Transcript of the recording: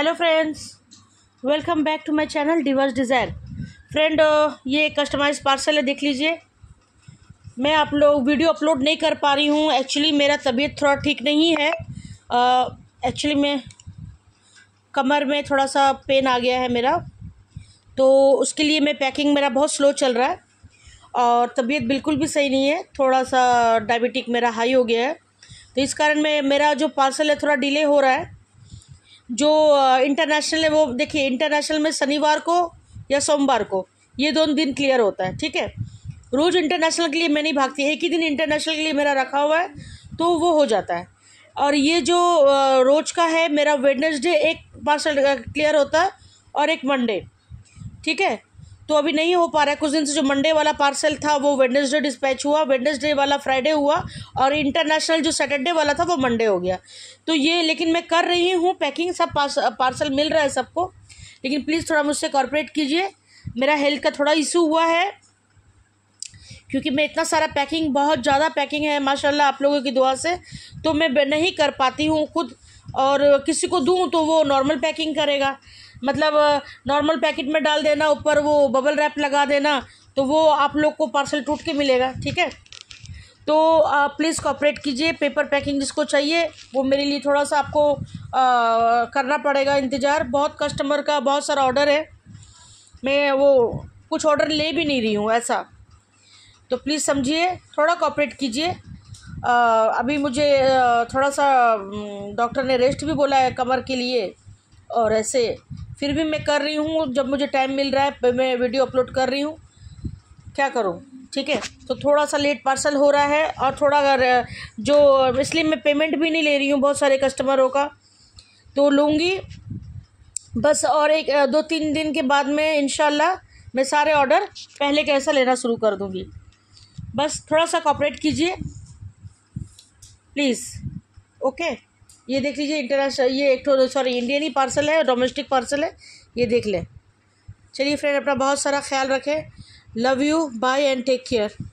hello friends welcome back to my channel diverse desire friend ये customize parcel है देख लीजिए मैं आप लोग वीडियो अपलोड नहीं कर पा रही हूँ एक्चुअली मेरा तबीयत थोड़ा ठीक नहीं है एक्चुअली uh, मैं कमर में थोड़ा सा पेन आ गया है मेरा तो उसके लिए मैं पैकिंग मेरा बहुत स्लो चल रहा है और तबीयत बिल्कुल भी सही नहीं है थोड़ा सा डायबिटिक मेरा हाई हो गया है तो इस कारण मैं मेरा जो पार्सल है थोड़ा डिले हो रहा है जो इंटरनेशनल है वो देखिए इंटरनेशनल में शनिवार को या सोमवार को ये दोनों दिन क्लियर होता है ठीक है रोज़ इंटरनेशनल के लिए मैं नहीं भागती एक ही दिन इंटरनेशनल के लिए मेरा रखा हुआ है तो वो हो जाता है और ये जो रोज का है मेरा वेडनेसडे एक पार्सल क्लियर होता है और एक मंडे ठीक है तो अभी नहीं हो पा रहा है कुछ दिन से जो मंडे वाला पार्सल था वो वेडनेसडे डिस्पैच हुआ वेडनेसडे वाला फ्राइडे हुआ और इंटरनेशनल जो सैटरडे वाला था वो मंडे हो गया तो ये लेकिन मैं कर रही हूँ पैकिंग सब पार्सल मिल रहा है सबको लेकिन प्लीज़ थोड़ा मुझसे कॉरपोरेट कीजिए मेरा हेल्थ का थोड़ा इशू हुआ है क्योंकि मैं इतना सारा पैकिंग बहुत ज़्यादा पैकिंग है माशाल्लाह आप लोगों की दुआ से तो मैं नहीं कर पाती हूँ खुद और किसी को दूँ तो वो नॉर्मल पैकिंग करेगा मतलब नॉर्मल पैकेट में डाल देना ऊपर वो बबल रैप लगा देना तो वो आप लोग को पार्सल टूट के मिलेगा ठीक है तो प्लीज़ कॉपरेट कीजिए पेपर पैकिंग जिसको चाहिए वो मेरे लिए थोड़ा सा आपको आ, करना पड़ेगा इंतज़ार बहुत कस्टमर का बहुत सारा ऑर्डर है मैं वो कुछ ऑर्डर ले भी नहीं रही हूँ ऐसा तो प्लीज़ समझिए थोड़ा कॉपरेट कीजिए अभी मुझे थोड़ा सा डॉक्टर ने रेस्ट भी बोला है कमर के लिए और ऐसे फिर भी मैं कर रही हूँ जब मुझे टाइम मिल रहा है मैं वीडियो अपलोड कर रही हूँ क्या करूँ ठीक है तो थोड़ा सा लेट पार्सल हो रहा है और थोड़ा अगर जो इसलिए मैं पेमेंट भी नहीं ले रही हूँ बहुत सारे कस्टमरों का तो लूँगी बस और एक दो तीन दिन के बाद में इन मैं सारे ऑर्डर पहले कैसा लेना शुरू कर दूँगी बस थोड़ा सा कॉपरेट कीजिए प्लीज़ ओके ये देख लीजिए इंटरनेशनल ये एक तो सॉरी इंडियन ही पार्सल है डोमेस्टिक पार्सल है ये देख लें चलिए फ्रेंड अपना बहुत सारा ख्याल रखें love you bye and take care